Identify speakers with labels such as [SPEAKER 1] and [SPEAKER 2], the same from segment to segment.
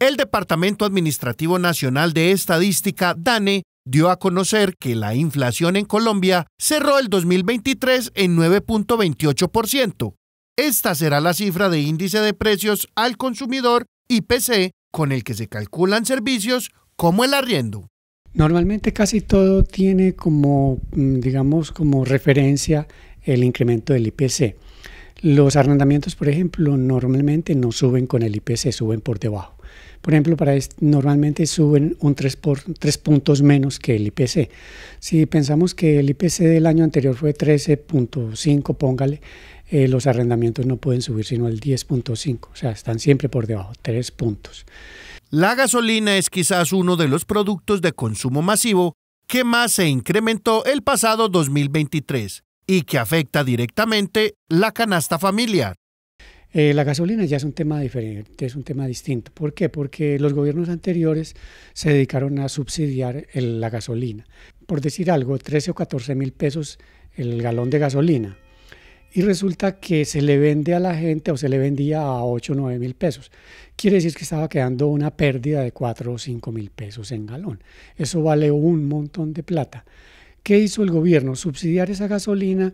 [SPEAKER 1] El Departamento Administrativo Nacional de Estadística, DANE, dio a conocer que la inflación en Colombia cerró el 2023 en 9.28%. Esta será la cifra de índice de precios al consumidor IPC con el que se calculan servicios como el arriendo.
[SPEAKER 2] Normalmente casi todo tiene como, mm, digamos, como referencia el incremento del IPC. Los arrendamientos, por ejemplo, normalmente no suben con el IPC, suben por debajo. Por ejemplo, para normalmente suben un 3, por, 3 puntos menos que el IPC. Si pensamos que el IPC del año anterior fue 13.5, póngale, eh, los arrendamientos no pueden subir sino el 10.5, o sea, están siempre por debajo, 3 puntos.
[SPEAKER 1] La gasolina es quizás uno de los productos de consumo masivo que más se incrementó el pasado 2023 y que afecta directamente la canasta familiar. Eh, la gasolina
[SPEAKER 2] ya es un tema diferente, es un tema distinto. ¿Por qué? Porque los gobiernos anteriores se dedicaron a subsidiar la gasolina. Por decir algo, 13 o 14 mil pesos el galón de gasolina. Y resulta que se le vende a la gente o se le vendía a 8 o 9 mil pesos. Quiere decir que estaba quedando una pérdida de 4 o 5 mil pesos en galón. Eso vale un montón de plata. ¿Qué hizo el gobierno? Subsidiar esa gasolina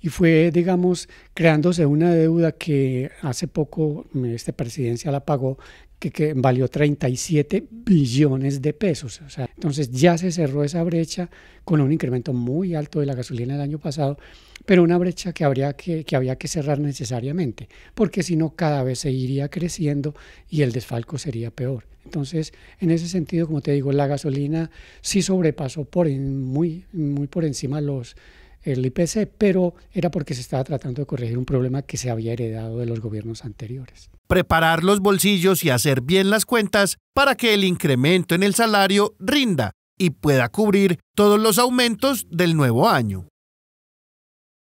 [SPEAKER 2] y fue, digamos, creándose una deuda que hace poco mm, esta presidencia la pagó, que, valió 37 billones de pesos. O sea, entonces ya se cerró esa brecha con un incremento muy alto de la gasolina el año pasado, pero una brecha que, habría que, había que cerrar necesariamente, porque si no cada vez se iría creciendo y el desfalco sería peor. Entonces, en ese sentido, como te digo, la gasolina sí sobrepasó por muy muy por encima los, el IPC, pero era porque se estaba tratando de corregir un problema que se había heredado de los gobiernos anteriores.
[SPEAKER 1] Preparar los bolsillos y hacer bien las cuentas para que el incremento en el salario rinda y pueda cubrir todos los aumentos del nuevo año.